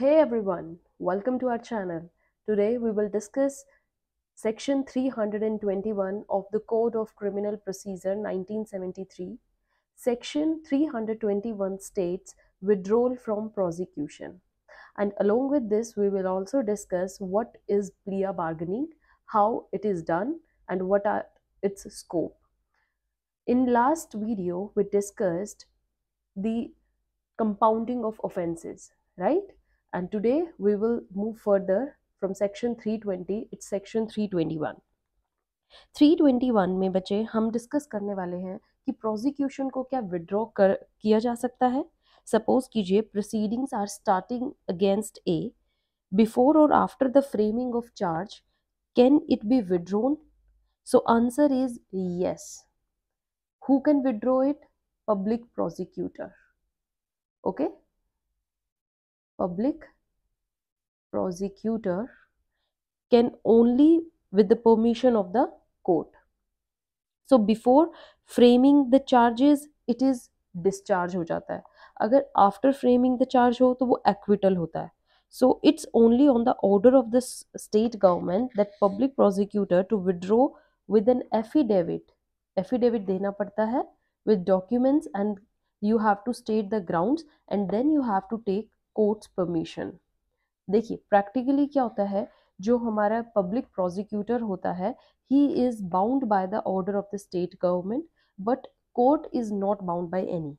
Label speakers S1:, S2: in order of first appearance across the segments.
S1: Hey everyone, welcome to our channel. Today we will discuss section 321 of the Code of Criminal Procedure 1973. Section 321 states withdrawal from prosecution. And along with this, we will also discuss what is plea bargaining, how it is done, and what are its scope. In last video, we discussed the compounding of offenses, right? and today we will move further from section 320 it's section 321 321 में बच्चे हम discuss करने वाले हैं कि prosecution को क्या withdraw कर किया जा सकता है सपोज कीजिए proceedings are starting against A before और after the framing of charge can it be withdrawn so answer is yes who can withdraw it public prosecutor okay public prosecutor can only with the permission of the court. So before framing the charges, it is discharge हो जाता है अगर after framing the charge हो तो वो acquittal होता है so it's only on the order of the state government that public prosecutor to withdraw with an affidavit affidavit देना पड़ता है with documents and you have to state the grounds and then you have to take courts permission देखिए practically क्या होता है जो हमारा public prosecutor होता है he is bound by the order of the state government but court is not bound by any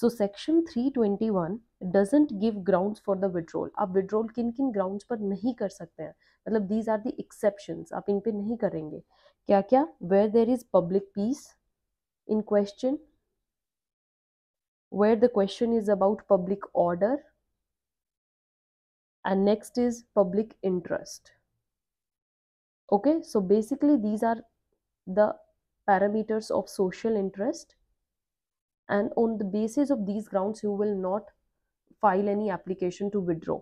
S1: so section 321 doesn't give ground for the withdrawal आप withdrawal किन किन ग्राउंड पर नहीं कर सकते हैं मतलब दीज आर दी एक्सेप्शन आप इन पर नहीं करेंगे क्या क्या where there is public peace in question where the question is about public order and next is public interest okay so basically these are the parameters of social interest and on the basis of these grounds you will not file any application to withdraw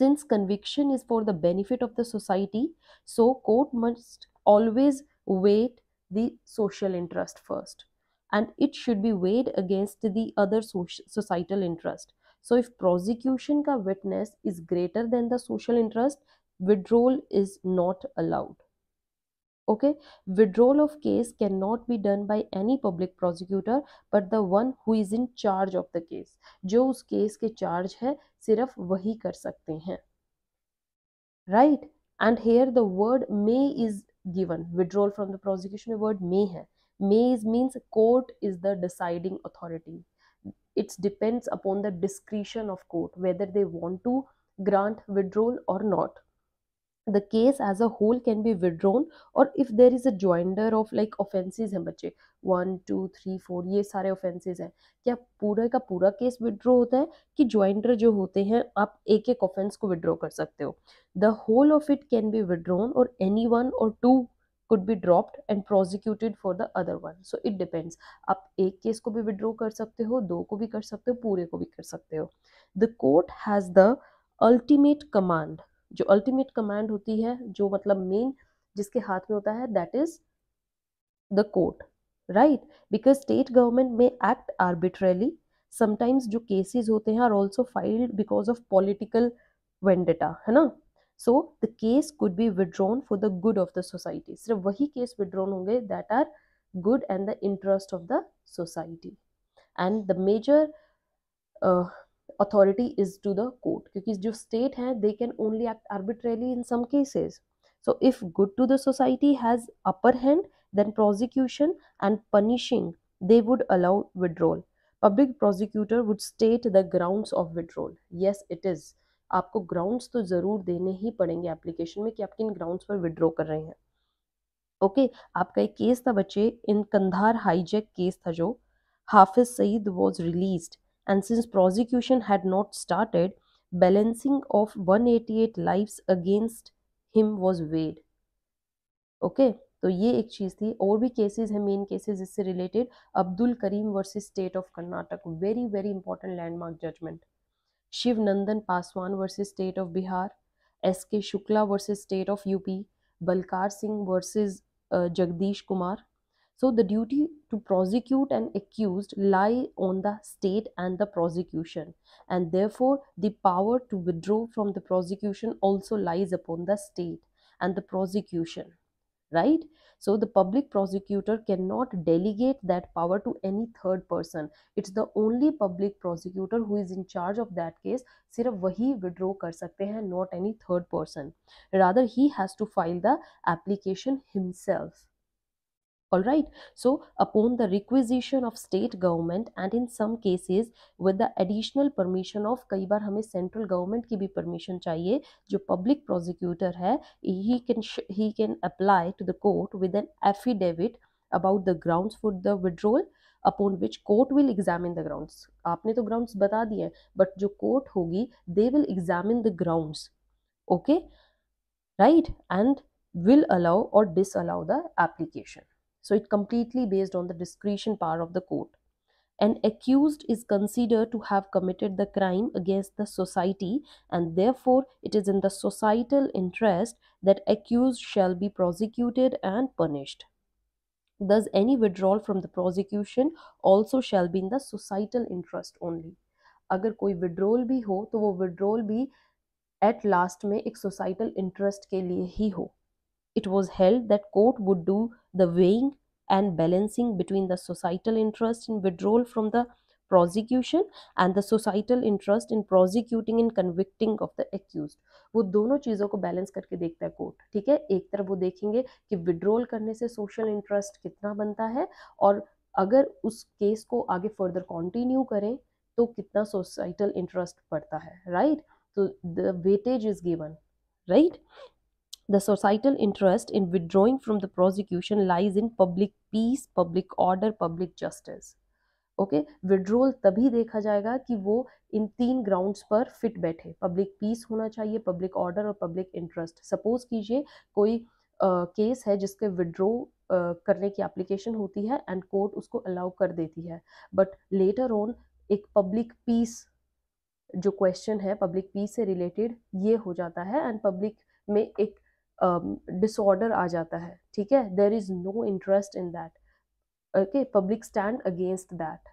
S1: since conviction is for the benefit of the society so court must always weigh the social interest first and it should be weighed against the other societal interest so if prosecution का witness is greater than the social interest withdrawal is not allowed okay withdrawal of case can not be done by any public prosecutor but the one who is in charge of the case जो उस case के charge है सिर्फ वही कर सकते हैं right and here the word may is given withdrawal from the prosecution word may है may is means court is the deciding authority it's depends upon the discretion of court whether they want to grant withdrawal or not the case as a whole can be withdrawn or if there is a joinder of like offences हैं बच्चे one two three four ये सारे offences हैं क्या पूरे का पूरा case withdraw होता है कि ज्वाइंडर जो होते हैं आप एक एक ऑफेंस को विड्रो कर सकते हो the whole of it can be withdrawn or any one or two could be dropped and prosecuted for the other one so it depends आप एक केस को भी withdraw कर सकते हो दो को भी कर सकते हो पूरे को भी कर सकते हो the court has the ultimate command जो ultimate command होती है जो मतलब main जिसके हाथ में होता है that is the court right because state government may act arbitrarily sometimes जो cases होते हैं are also filed because of political vendetta है ना so the case could be withdrawn for the good of the society सिर्फ वही case withdrawn होंगे that are good and the interest of the society and the major uh, authority is to the court क्योंकि जो state है they can only act arbitrarily in some cases so if good to the society has upper hand then prosecution and punishing they would allow withdrawal public prosecutor would state the grounds of withdrawal yes it is आपको grounds तो ज़रूर देने ही पड़ेंगे application में कि आप किन grounds पर विड्रॉ कर रहे हैं ओके okay, आपका एक केस था बच्चे इन कंधार हाईजैक केस था जो Hafiz Saeed was released and since prosecution had not started balancing of 188 life against him was waived okay तो ये एक चीज़ थी और भी केसेस हैं मेन केसेस इससे related Abdul Karim versus state of Karnataka very very important landmark judgment Shiv Nandan Paswan versus State of Bihar, S.K. Shukla versus State of UP, Balkar Singh versus uh, Jagdish Kumar. So the duty to prosecute an accused lie on the state and the prosecution and therefore the power to withdraw from the prosecution also lies upon the state and the prosecution right so the public prosecutor cannot delegate that power to any third person it's the only public prosecutor who is in charge of that case सिर्फ वही withdraw कर सकते हैं not any third person rather he has to file the application himself all right so upon the requisition of state government and in some cases with the additional permission of kai bar hame central government ki bhi permission chahiye jo public prosecutor hai he can he can apply to the court with an affidavit about the grounds for the withdrawal upon which court will examine the grounds आपने तो grounds बता दिए हैं but जो court होगी they will examine the grounds okay right and will allow or disallow the application So it completely based on the discretion power of the court. An accused is considered to have committed the crime against the society and therefore it is in the societal interest that accused shall be prosecuted and punished. Thus any withdrawal from the prosecution also shall be in the societal interest only. अगर कोई withdrawal भी हो तो वो withdrawal भी at last में एक societal interest के लिए ही हो was held that court would do the weighing. and balancing between the societal interest in withdrawal from the prosecution and the societal interest in prosecuting and convicting of the accused वो दोनों चीज़ों को balance करके देखता है court ठीक है एक तरफ वो देखेंगे कि विड्रोल करने से सोशल इंटरेस्ट कितना बनता है और अगर उस केस को आगे फर्दर कंटिन्यू करें तो कितना सोसाइटल इंटरेस्ट पड़ता है राइट तो the weightage is given right The societal interest in withdrawing from the prosecution lies in public peace, public order, public justice. Okay okay? Withdrawal तभी देखा जाएगा कि वो इन तीन ग्राउंड्स पर फिट बैठे पब्लिक पीस होना चाहिए पब्लिक ऑर्डर और पब्लिक इंटरेस्ट सपोज कीजिए कोई केस uh, है जिसके विड्रो uh, करने की एप्लीकेशन होती है एंड कोर्ट उसको अलाउ कर देती है बट लेटर ऑन एक पब्लिक पीस जो क्वेश्चन है पब्लिक पीस से रिलेटेड ये हो जाता है एंड पब्लिक में एक डिसऑर्डर um, आ जाता है ठीक है there is no interest in that okay public stand against that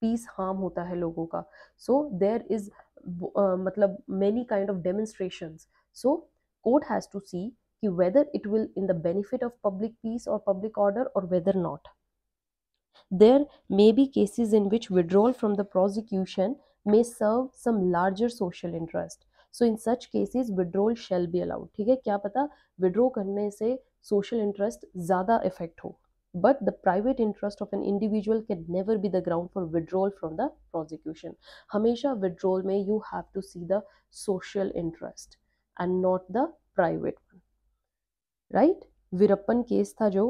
S1: peace harm होता है लोगों का सो देर इज़ मतलब many kind of demonstration so court has to see कि whether it will in the benefit of public peace or public order or whether not there may be cases in which withdrawal from the prosecution may serve some larger social interest so in such cases withdrawal shall be allowed ठीक है क्या पता withdraw करने से social interest ज़्यादा effect हो but the private interest of an individual can never be the ground for withdrawal from the prosecution हमेशा withdrawal में you have to see the social interest and not the private right Veerappan case था जो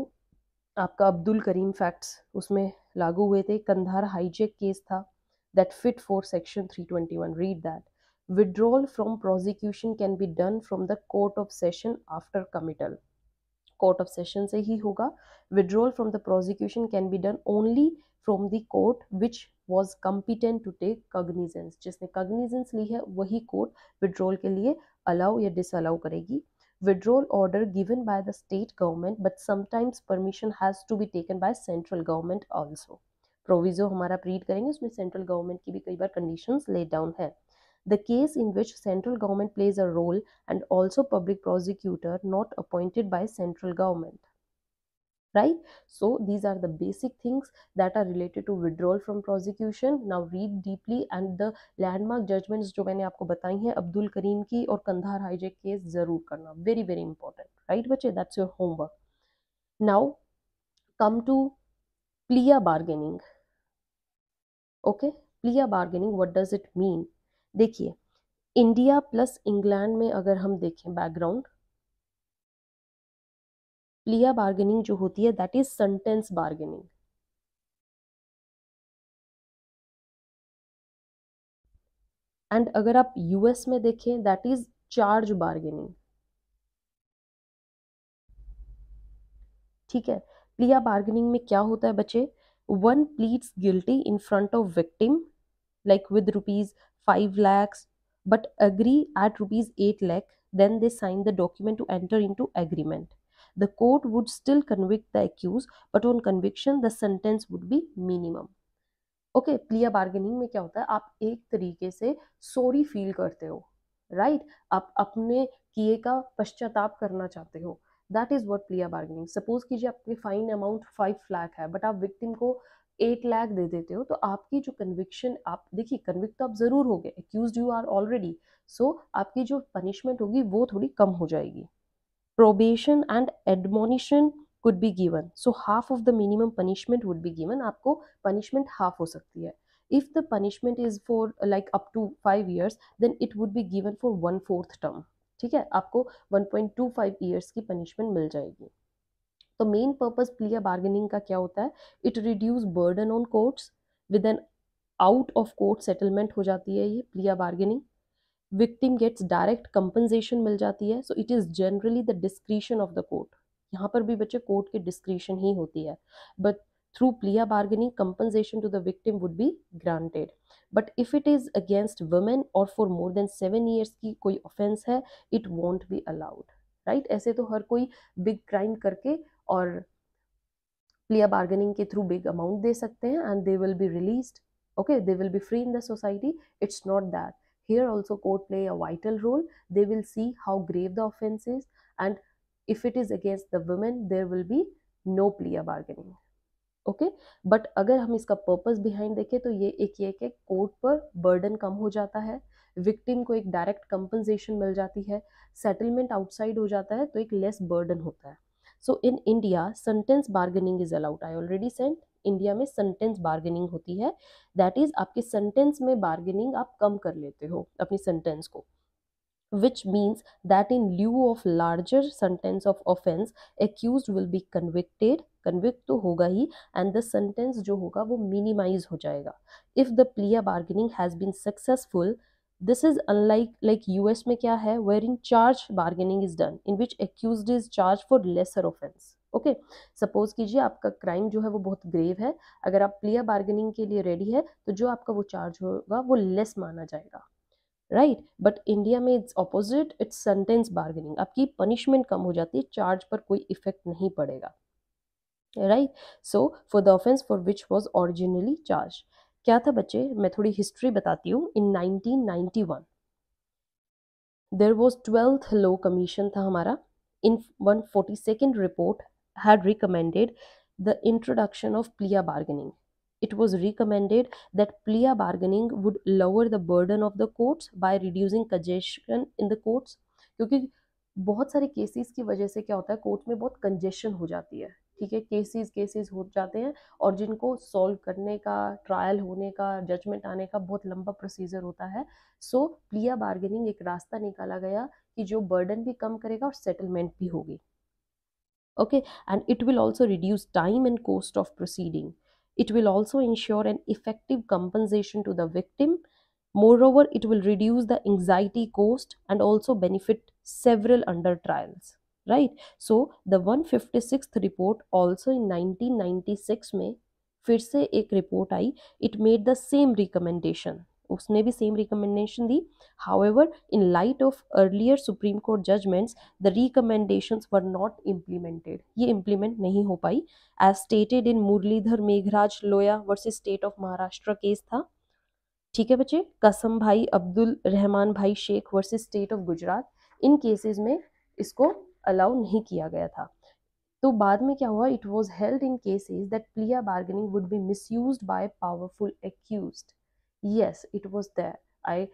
S1: आपका अब्दुल करीम facts उसमें लागू हुए थे Kandahar hijack case था that fit for section three twenty one read that withdrawal from prosecution can be done from the court of session after committal court of session से ही होगा withdrawal from the prosecution can be done only from the court which was competent to take cognizance जिसने cognizance ली है वही court withdrawal के लिए allow या disallow करेगी withdrawal order given by the state government but sometimes permission has to be taken by central government also proviso हमारा read करेंगे उसमें सेंट्रल गवर्नमेंट की भी कई बार कंडीशंस लेट डाउन है the case in which central government plays a role and also public prosecutor not appointed by central government right so these are the basic things that are related to withdrawal from prosecution now read deeply and the landmark judgments जो मैंने आपको बताई हैं Abdul करीम ki और Kandhar Hijack case. जरूर करना very very important right बच्चे that's your homework now come to plea bargaining okay plea bargaining what does it mean देखिए इंडिया प्लस इंग्लैंड में अगर हम देखें बैकग्राउंड प्लिया बार्गेनिंग जो होती है that is sentence bargaining and अगर आप यूएस में देखें दैट इज चार्ज बार्गेनिंग ठीक है प्लिया बार्गेनिंग में क्या होता है बच्चे one pleads guilty in front of victim like with rupees five lakhs but agree at rupees eight lakh then they sign the document to enter in to agreement the court would still convict the accused but on conviction the sentence would be minimum okay plea bargaining में क्या होता है आप एक तरीके से sorry feel करते हो राइट right? आप अपने किए का पश्चाताप करना चाहते हो that is what plea bargaining suppose कीजिए आपके फाइन अमाउंट फाइव फ्लैक है बट आप विक्टिम को एट लाख दे देते हो तो आपकी जो कन्विक्शन आप देखिए कन्विक तो आप ज़रूर हो गए accused you are already so आपकी जो पनिशमेंट होगी वो थोड़ी कम हो जाएगी probation and admonition could be given so half of the minimum punishment would be given आपको पनिशमेंट हाफ हो सकती है if the punishment is for like up to five years then it would be given for one fourth term ठीक है आपको one point two five years की punishment मिल जाएगी तो मेन पर्पज़ प्लिया बार्गेनिंग का क्या होता है it reduce burden on courts with an out of court settlement हो जाती है ये plea bargaining victim gets direct compensation मिल जाती है so it is generally the discretion of the court यहाँ पर भी बच्चे कोर्ट के डिस्क्रिशन ही होती है but through plea bargaining compensation to the victim would be granted but if it is against women or for more than seven years की कोई ऑफेंस है it won't be allowed right ऐसे तो हर कोई बिग क्राइम करके और plea bargaining के थ्रू बिग अमाउंट दे सकते हैं and they will be release okay they will be free in the society it's not that here also court play a vital role they will see how grave the offences and if it is against the women there will be no plea bargaining okay but अगर हम इसका purpose behind देखें तो ये एक ये कि court पर बर्डन कम हो जाता है विक्टिम को एक डायरेक्ट कंपनसेशन मिल जाती है सेटलमेंट आउटसाइड हो जाता है तो एक लेस बर्डन होता है so in India sentence bargaining is allowed I already sent India में सेंटेंस बार्गेनिंग होती है दैट इज आपके सेंटेंस में बार्गेनिंग आप कम कर लेते हो अपनी सेंटेंस को which means that in lieu of larger sentence of offence accused will be convicted convict तो होगा ही एंड द सेंटेंस जो होगा वो मिनिमाइज हो जाएगा if the plea bargaining has been successful this is unlike like US में क्या है where in charge bargaining is done in which accused is charge for lesser offence okay suppose कीजिए आपका क्राइम जो है वो बहुत ग्रेव है अगर आप प्लियर बार्गेनिंग के लिए रेडी है तो जो आपका वो चार्ज होगा वो लेस माना जाएगा राइट बट इंडिया में it's opposite it's sentence bargaining आपकी पनिशमेंट कम हो जाती है चार्ज पर कोई इफेक्ट नहीं पड़ेगा right so for the offence for which was originally charge क्या था बच्चे मैं थोड़ी हिस्ट्री बताती हूँ in 1991 there was twelfth law commission था हमारा in one forty second report had recommended the introduction of plea bargaining it was recommended that plea bargaining would lower the burden of the courts by reducing congestion in the courts क्योंकि बहुत सारे cases की वजह से क्या होता है court में बहुत कंजेशन हो जाती है ठीक है केसेस केसेस हो जाते हैं और जिनको सॉल्व करने का ट्रायल होने का जजमेंट आने का बहुत लंबा प्रोसीजर होता है सो प्लिया बार्गेनिंग एक रास्ता निकाला गया कि जो बर्डन भी कम करेगा और सेटलमेंट भी होगी okay and it will also reduce time and cost of proceeding will also ensure an effective effective to the victim moreover it will reduce the anxiety cost and also benefit several under trials right so the one fifty six report also in nineteen ninety six में फिर से एक report I it made the same recommendation उसने भी same recommendation दी however in light of earlier supreme court judgments the recommendation were not implemented ये implement नहीं हो पाई as stated in Muralidhar Meghraj Loya versus state of Maharashtra case था ठीक है बच्चे Kasam Bhai Abdul Rahman Bhai Sheikh versus state of Gujarat in cases में इसको अलाउ नहीं किया गया था तो बाद में क्या हुआ it was held in cases that plea bargaining would be misuse by powerful accused yes it was there I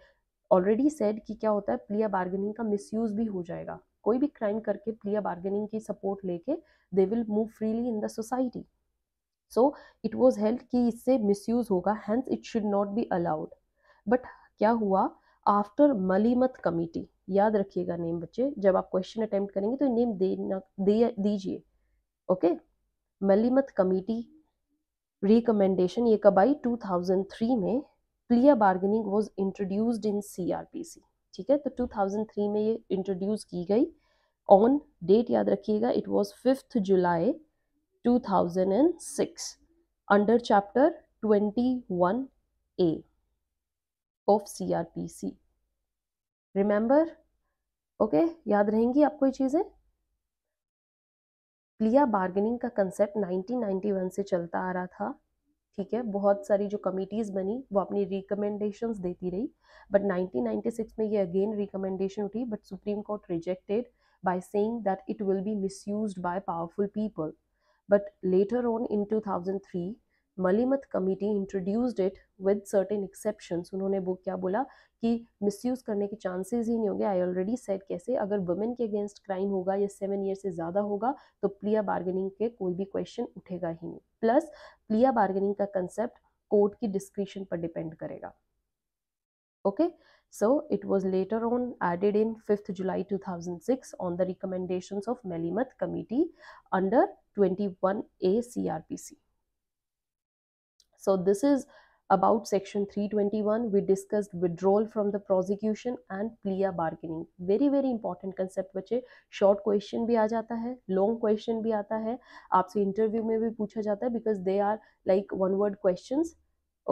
S1: already said कि क्या होता है प्लिया बार्गेनिंग का मिसयूज भी हो जाएगा कोई भी क्राइम करके प्लिया बार्गेनिंग की सपोर्ट लेके they will move freely in the society so it was held कि इससे मिसयूज होगा hence it should not be allowed but क्या हुआ आफ्टर मलीमत कमिटी याद रखिएगा नेम बच्चे जब आप क्वेश्चन अटेम्प्ट करेंगे तो नेम देना दे दीजिए ओके मलिमत कमेटी रिकमेंडेशन ये कब आई 2003 में plea bargaining was introduced in CrPC ठीक है तो 2003 में ये इंट्रोड्यूस की गई ऑन डेट याद रखिएगा it was fifth July 2006 under C R P C remember okay याद रहेंगी आपको ये चीज़ें प्लिया बार्गेनिंग का कंसेप्ट 1991 से चलता आ रहा था ठीक है बहुत सारी जो कमिटीज़ बनी वो अपनी रिकमेंडेशंस देती रही बट 1996 में ये अगेन रिकमेंडेशन उठी but supreme court rejected by saying that it will be misused by powerful people but later on in 2003, Malimath committee introduced it with certain exceptions उन्होंने वो क्या बोला कि मिसयूज़ करने के चांसेस ही नहीं होंगे आई ऑलरेडी सेड कैसे अगर वुमेन के अगेंस्ट क्राइम होगा या सेवन ईयर से ज़्यादा होगा तो प्लिया बार्गेनिंग के कोई भी क्वेश्चन उठेगा ही नहीं प्लस प्लिया बार्गेनिंग का कंसेप्ट कोर्ट की डिस्क्रिप्शन पर डिपेंड करेगा okay so it was later on added in fifth July two thousand six on the recommendation of Malimath committee under twenty one A C R P C So this is about section 321 we discussed withdrawal from the prosecution and plea bargaining very very important concept bache short question bhi aa jata hai long question भी आता है आपसे interview mein bhi pucha jata hai because they are like one word questions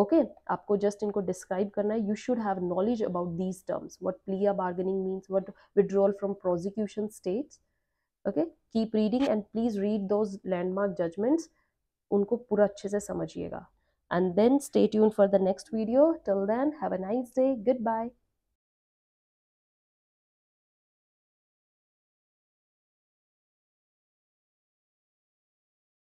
S1: okay okay, आपको just इनको describe करना है you should have knowledge about these terms what plea bargaining means what withdrawal from prosecution states okay keep reading and please read those landmark judgments उनको पूरा अच्छे से समझिएगा and then stay tuned for the next video till then have a nice day goodbye